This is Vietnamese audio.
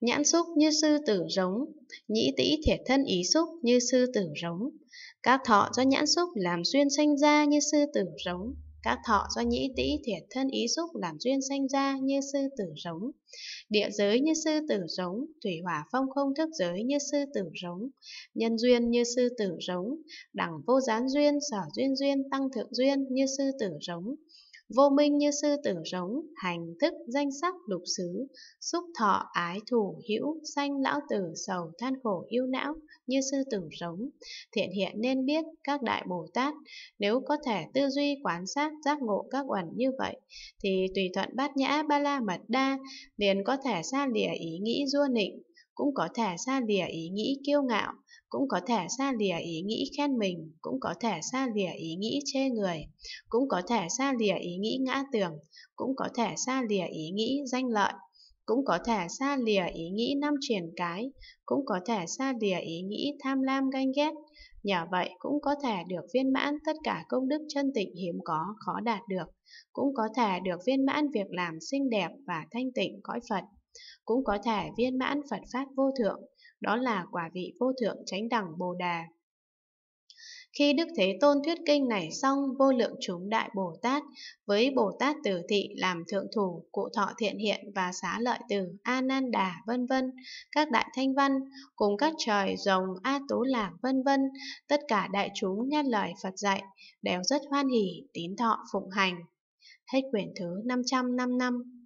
nhãn xúc như sư tử rống, nhĩ tĩ thiệt thân ý xúc như sư tử rống. Các thọ do nhãn xúc làm duyên sanh ra như sư tử rống. Các thọ do nhĩ tĩ thiệt thân ý xúc làm duyên sanh ra như sư tử rống. Địa giới như sư tử rống, thủy hỏa phong không thức giới như sư tử rống. Nhân duyên như sư tử rống, đẳng vô gián duyên, sở duyên duyên, tăng thượng duyên như sư tử rống vô minh như sư tử rống, hành thức danh sắc lục xứ, xúc thọ ái thủ hữu, sanh lão tử sầu than khổ yêu não như sư tử rống. Thiện hiện nên biết các đại Bồ Tát, nếu có thể tư duy quán sát giác ngộ các uẩn như vậy, thì tùy thuận bát nhã ba la mật đa liền có thể xa lìa ý nghĩ du nịnh, cũng có thể xa lìa ý nghĩ kiêu ngạo, cũng có thể xa lìa ý nghĩ khen mình, cũng có thể xa lìa ý nghĩ chê người, cũng có thể xa lìa ý nghĩ ngã tường, cũng có thể xa lìa ý nghĩ danh lợi, cũng có thể xa lìa ý nghĩ năm triển cái, cũng có thể xa lìa ý nghĩ tham lam ganh ghét. Nhờ vậy cũng có thể được viên mãn tất cả công đức chân tịnh hiếm có khó đạt được, cũng có thể được viên mãn việc làm xinh đẹp và thanh tịnh cõi Phật. Cũng có thể viên mãn Phật Pháp vô thượng, đó là quả vị vô thượng chánh đẳng Bồ Đà. Khi Đức Thế Tôn thuyết kinh này xong, vô lượng chúng đại Bồ Tát với Bồ Tát Tử Thị làm thượng thủ, cụ thọ thiện hiện và xá lợi từ A Nan Đà, vân vân, các đại thanh văn cùng các trời rồng A Tú Lạc vân vân, tất cả đại chúng nghe lời Phật dạy đều rất hoan hỷ tín thọ phụng hành. Hết quyển thứ 555